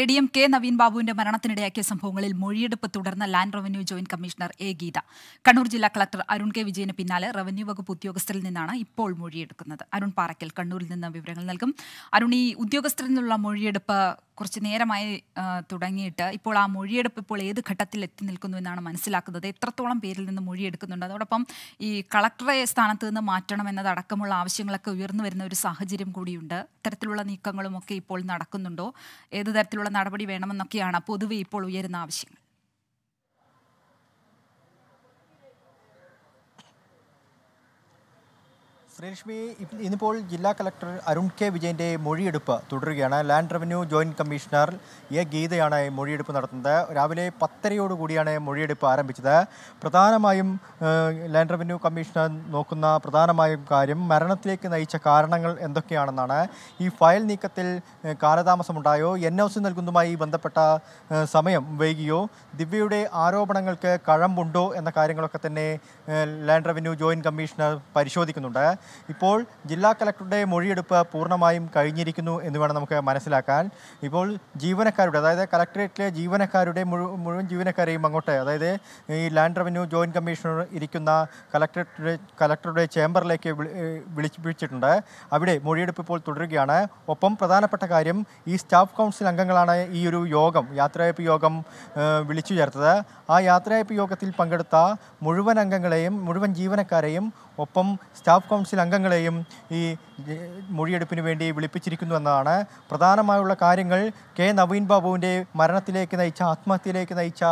A D M K Naveen ബാബുവിന്റെ മരണത്തിനിടയാക്കിയ സംഭവങ്ങളിൽ മൊഴിയെടുപ്പ് തുടർന്ന land revenue joint commissioner A Geetha Kannur ജില്ലാ കളക്ടർ അരുൺ കെ വിജയന് പിന്നാലെ റവന്യൂ വകുപ്പ് ഉദ്യോഗസ്ഥരിൽ നിന്നാണ് ഇപ്പോൾ മൊഴിയെടുക്കുന്നത് അരുൺ പാറയ്ക്കൽ കണ്ണൂരിൽ നിന്ന് വിവരങ്ങൾ നൽകും അരുൺ ഈ ഉദ്യോഗസ്ഥരിൽ നിന്നുള്ള മൊഴിയെടുപ്പ് കുറച്ച് നേരമായി തുടങ്ങിയിട്ട് ഇപ്പോൾ ആ മൊഴിയെടുപ്പ് ഇപ്പോൾ ഏത് ഘട്ടത്തിൽ എത്തി നിൽക്കുന്നു എന്നാണ് മനസ്സിലാക്കുന്നത് എത്രത്തോളം പേരിൽ നിന്ന് മൊഴിയെടുക്കുന്നുണ്ട് അതോടൊപ്പം ഈ കളക്ടറെ സ്ഥാനത്ത് നിന്ന് മാറ്റണമെന്നതടക്കമുള്ള ആവശ്യങ്ങളൊക്കെ ഉയർന്നു വരുന്ന ഒരു സാഹചര്യം കൂടിയുണ്ട് ഇത്തരത്തിലുള്ള ഒക്കെ ഇപ്പോൾ നടക്കുന്നുണ്ടോ ഏത് തരത്തിലുള്ള നടപടി വേണമെന്നൊക്കെയാണ് പൊതുവെ ഇപ്പോൾ ഉയരുന്ന ആവശ്യങ്ങൾ ശ്രീലക്ഷ്മി ഇന്നിപ്പോൾ ജില്ലാ കളക്ടർ അരുൺ കെ വിജയൻ്റെ മൊഴിയെടുപ്പ് തുടരുകയാണ് land revenue joint commissioner A ഗീതയാണ് മൊഴിയെടുപ്പ് നടത്തുന്നത് രാവിലെ പത്തരയോടുകൂടിയാണ് മൊഴിയെടുപ്പ് ആരംഭിച്ചത് പ്രധാനമായും ലാൻഡ് റവന്യൂ കമ്മീഷണർ നോക്കുന്ന പ്രധാനമായും കാര്യം മരണത്തിലേക്ക് നയിച്ച കാരണങ്ങൾ എന്തൊക്കെയാണെന്നാണ് ഈ ഫയൽ നീക്കത്തിൽ കാലതാമസമുണ്ടായോ എൻ ഒ സി നൽകുന്നതുമായി ബന്ധപ്പെട്ട സമയം വൈകിയോ ദിവ്യയുടെ ആരോപണങ്ങൾക്ക് കഴമ്പുണ്ടോ എന്ന കാര്യങ്ങളൊക്കെ തന്നെ ലാൻഡ് റവന്യൂ ജോയിന്റ് കമ്മീഷണർ പരിശോധിക്കുന്നുണ്ട് ഇപ്പോൾ ജില്ലാ കലക്ടറുടെ മൊഴിയെടുപ്പ് പൂർണ്ണമായും കഴിഞ്ഞിരിക്കുന്നു എന്ന് വേണം നമുക്ക് മനസ്സിലാക്കാൻ ഇപ്പോൾ ജീവനക്കാരുടെ അതായത് കലക്ടറേറ്റിലെ ജീവനക്കാരുടെ മുഴുവൻ ജീവനക്കാരെയും അങ്ങോട്ട് അതായത് ഈ ലാൻഡ് റവന്യൂ ജോയിൻറ്റ് കമ്മീഷണർ ഇരിക്കുന്ന കലക്ടറേറ്റ് കലക്ടറുടെ ചേംബറിലേക്ക് വിളിച്ചിട്ടുണ്ട് അവിടെ മൊഴിയെടുപ്പ് ഇപ്പോൾ തുടരുകയാണ് ഒപ്പം പ്രധാനപ്പെട്ട കാര്യം ഈ സ്റ്റാഫ് കൗൺസിൽ അംഗങ്ങളാണ് ഈ ഒരു യോഗം യാത്രയപ്പ് യോഗം വിളിച്ചു ചേർത്തത് ആ യാത്രയപ്പ് യോഗത്തിൽ പങ്കെടുത്ത മുഴുവൻ അംഗങ്ങളെയും മുഴുവൻ ജീവനക്കാരെയും ഒപ്പം സ്റ്റാഫ് കൗൺസിൽ അംഗങ്ങളെയും ഈ മൊഴിയെടുപ്പിന് വേണ്ടി വിളിപ്പിച്ചിരിക്കുന്നു എന്നതാണ് പ്രധാനമായുള്ള കാര്യങ്ങൾ കെ നവീൻ ബാബുവിൻ്റെ മരണത്തിലേക്ക് നയിച്ച ആത്മഹത്യയിലേക്ക് നയിച്ച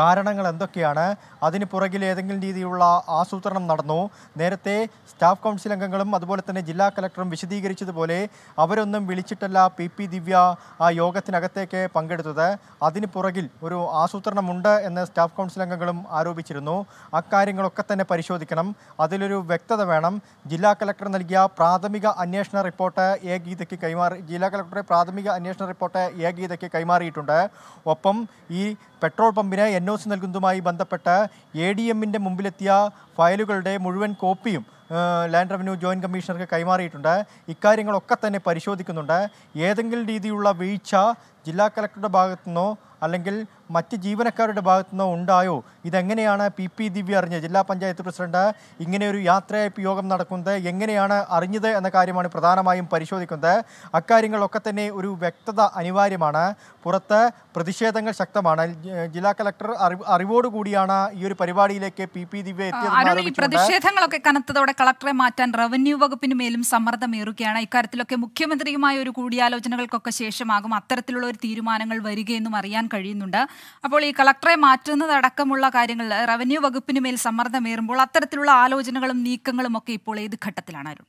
കാരണങ്ങൾ എന്തൊക്കെയാണ് അതിന് പുറകിൽ ഏതെങ്കിലും രീതിയിലുള്ള ആസൂത്രണം നടന്നു നേരത്തെ സ്റ്റാഫ് കൗൺസിൽ അംഗങ്ങളും അതുപോലെ തന്നെ ജില്ലാ കലക്ടറും വിശദീകരിച്ചതുപോലെ അവരൊന്നും വിളിച്ചിട്ടല്ല പി പി ദിവ്യ ആ യോഗത്തിനകത്തേക്ക് പങ്കെടുത്തത് അതിന് പുറകിൽ ഒരു ആസൂത്രണമുണ്ട് എന്ന് സ്റ്റാഫ് കൗൺസിൽ അംഗങ്ങളും ആരോപിച്ചിരുന്നു അക്കാര്യങ്ങളൊക്കെ തന്നെ പരിശോധിക്കണം അതിലൊരു വ്യക്തത വേണം ജില്ലാ കലക്ടർ നൽകിയ പ്രാഥമിക അന്വേഷണ റിപ്പോർട്ട് എ ഗീതയ്ക്ക് കൈമാറി ജില്ലാ കലക്ടറെ പ്രാഥമിക അന്വേഷണ റിപ്പോർട്ട് എ ഗീതയ്ക്ക് കൈമാറിയിട്ടുണ്ട് ഒപ്പം ഈ പെട്രോൾ പമ്പിന് എൻ ഒ സി നൽകുന്നതുമായി ബന്ധപ്പെട്ട് എ ഡി എമ്മിൻ്റെ മുമ്പിലെത്തിയ ഫയലുകളുടെ മുഴുവൻ കോപ്പിയും ലാൻഡ് റവന്യൂ ജോയിൻറ്റ് കമ്മീഷണർക്ക് കൈമാറിയിട്ടുണ്ട് ഇക്കാര്യങ്ങളൊക്കെ തന്നെ പരിശോധിക്കുന്നുണ്ട് ഏതെങ്കിലും രീതിയിലുള്ള വീഴ്ച ജില്ലാ കലക്ടറുടെ നിന്നോ അല്ലെങ്കിൽ മറ്റ് ജീവനക്കാരുടെ നിന്നോ ഉണ്ടായോ ഇതെങ്ങനെയാണ് പി പി ദിവ്യ അറിഞ്ഞത് ജില്ലാ പഞ്ചായത്ത് പ്രസിഡന്റ് ഇങ്ങനെയൊരു യാത്രയയപ്പ് യോഗം നടക്കുന്നത് എങ്ങനെയാണ് അറിഞ്ഞത് എന്ന കാര്യമാണ് പ്രധാനമായും പരിശോധിക്കുന്നത് അക്കാര്യങ്ങളൊക്കെ തന്നെ ഒരു വ്യക്തത അനിവാര്യമാണ് പുറത്ത് പ്രതിഷേധങ്ങൾ ശക്തമാണ് ജില്ലാ കലക്ടർ അറിവോട് കൂടിയാണ് ഈ ഒരു പരിപാടിയിലേക്ക് പി പി ദിവ്യ എത്തിയത് പ്രതിഷേധങ്ങളൊക്കെ കനത്തതോടെ കളക്ടറെ മാറ്റാൻ റവന്യൂ വകുപ്പിന് മേലും സമ്മർദ്ദമേറുകയാണ് ഇക്കാര്യത്തിലൊക്കെ മുഖ്യമന്ത്രിയുമായ ഒരു കൂടിയാലോചനകൾക്കൊക്കെ ശേഷമാകും അത്തരത്തിലുള്ള തീരുമാനങ്ങൾ വരികയെന്നും അറിയാൻ കഴിയുന്നുണ്ട് അപ്പോൾ ഈ കളക്ടറെ മാറ്റുന്നതടക്കമുള്ള കാര്യങ്ങൾ റവന്യൂ വകുപ്പിന് മേൽ സമ്മർദ്ദമേറുമ്പോൾ അത്തരത്തിലുള്ള ആലോചനകളും നീക്കങ്ങളും ഒക്കെ ഇപ്പോൾ ഏത് ഘട്ടത്തിലാണ് അരുൺ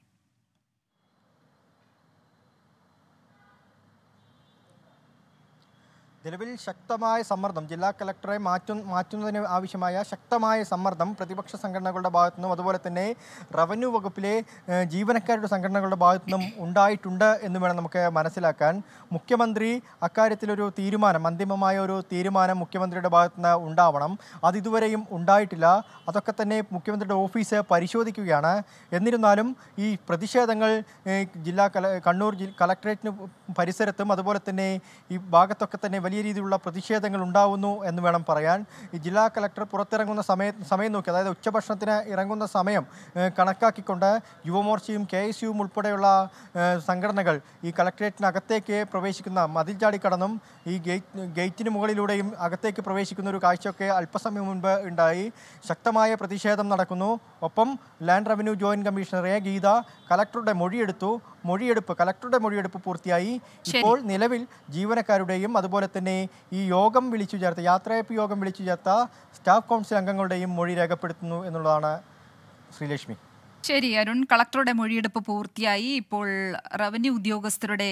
നിലവിൽ ശക്തമായ സമ്മർദ്ദം ജില്ലാ കലക്ടറെ മാറ്റു മാറ്റുന്നതിന് ആവശ്യമായ ശക്തമായ സമ്മർദ്ദം പ്രതിപക്ഷ സംഘടനകളുടെ ഭാഗത്തു നിന്നും അതുപോലെ തന്നെ റവന്യൂ വകുപ്പിലെ ജീവനക്കാരുടെ സംഘടനകളുടെ ഭാഗത്തു നിന്നും ഉണ്ടായിട്ടുണ്ട് എന്ന് വേണം നമുക്ക് മനസ്സിലാക്കാൻ മുഖ്യമന്ത്രി അക്കാര്യത്തിലൊരു തീരുമാനം അന്തിമമായ ഒരു തീരുമാനം മുഖ്യമന്ത്രിയുടെ ഭാഗത്തു നിന്ന് ഉണ്ടാവണം അതിതുവരെയും ഉണ്ടായിട്ടില്ല അതൊക്കെ തന്നെ മുഖ്യമന്ത്രിയുടെ ഓഫീസ് പരിശോധിക്കുകയാണ് എന്നിരുന്നാലും ഈ പ്രതിഷേധങ്ങൾ ജില്ലാ കല കണ്ണൂർ കലക്ടറേറ്റിന് പരിസരത്തും അതുപോലെ തന്നെ ഈ ഭാഗത്തൊക്കെ തന്നെ വലിയ വലിയ രീതിയിലുള്ള പ്രതിഷേധങ്ങൾ ഉണ്ടാവുന്നു എന്ന് വേണം പറയാൻ ഈ ജില്ലാ കലക്ടർ പുറത്തിറങ്ങുന്ന സമയ സമയം നോക്കി അതായത് ഉച്ചഭക്ഷണത്തിന് ഇറങ്ങുന്ന സമയം കണക്കാക്കിക്കൊണ്ട് യുവമോർച്ചയും കെ എസ് യുവും ഉൾപ്പെടെയുള്ള സംഘടനകൾ ഈ കലക്ടറേറ്റിനകത്തേക്ക് പ്രവേശിക്കുന്ന മതിൽ ചാടിക്കടന്നും ഈ ഗേറ്റ് ഗേറ്റിന് മുകളിലൂടെയും അകത്തേക്ക് പ്രവേശിക്കുന്ന ഒരു കാഴ്ചയൊക്കെ അല്പസമയം മുൻപ് ഉണ്ടായി ശക്തമായ പ്രതിഷേധം നടക്കുന്നു ഒപ്പം ലാൻഡ് റവന്യൂ ജോയിൻറ്റ് കമ്മീഷണറെ ഗീത കലക്ടറുടെ മൊഴിയെടുത്തു മൊഴിയെടുപ്പ് കലക്ടറുടെ മൊഴിയെടുപ്പ് പൂർത്തിയായി ഇപ്പോൾ നിലവിൽ ജീവനക്കാരുടെയും അതുപോലെ തന്നെ ഈ യോഗം വിളിച്ചു ചേർത്ത യാത്രയപ്പ് യോഗം വിളിച്ചു ചേർത്ത സ്റ്റാഫ് കൗൺസിൽ അംഗങ്ങളുടെയും മൊഴി രേഖപ്പെടുത്തുന്നു എന്നുള്ളതാണ് ശ്രീലക്ഷ്മി ശരി അരുൺ കളക്ടറുടെ മൊഴിയെടുപ്പ് പൂർത്തിയായി ഇപ്പോൾ റവന്യൂ ഉദ്യോഗസ്ഥരുടെ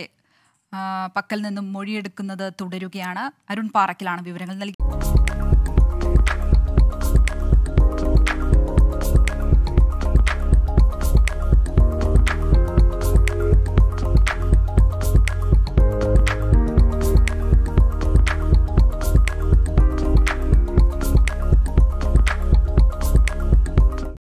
പക്കൽ നിന്നും മൊഴിയെടുക്കുന്നത് തുടരുകയാണ് അരുൺ പാറക്കിലാണ് വിവരങ്ങൾ നൽകി